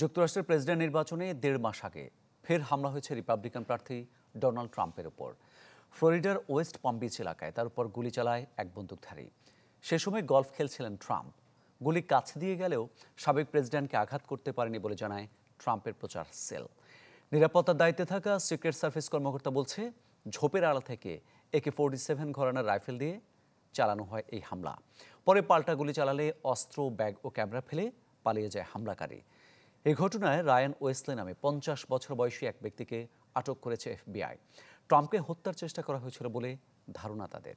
যুক্তরাষ্ট্রের প্রেসিডেন্ট নির্বাচনে দেড় মাস আগে ফের হামলা হয়েছে রিপাবলিকান প্রার্থী ডোনাল্ড ট্রাম্পের উপর ফ্লোরিডার ওয়েস্ট পম্বিচ এলাকায় তার উপর গুলি চালায় এক বন্দুকধারী সে সময় গল্ফ খেলছিলেন ট্রাম্প গুলি কাছে দিয়ে গেলেও সাবেক প্রেসিডেন্টকে আঘাত করতে পারেনি বলে জানায় ট্রাম্পের প্রচার সেল নিরাপত্তার দায়িত্বে থাকা সিক্রেট সার্ভিস কর্মকর্তা বলছে ঝোপের আড়া থেকে একে ফোরটি সেভেন ঘরানার রাইফেল দিয়ে চালানো হয় এই হামলা পরে পাল্টা গুলি চালালে অস্ত্র ব্যাগ ও ক্যামেরা ফেলে পালিয়ে যায় হামলাকারী এই ঘটনায় রায়ান ওয়েসলে নামে পঞ্চাশ বছর বয়সী এক ব্যক্তিকে আটক করেছে এফবিআই ট্রাম্পকে হত্যার চেষ্টা করা হয়েছিল বলে ধারণা তাদের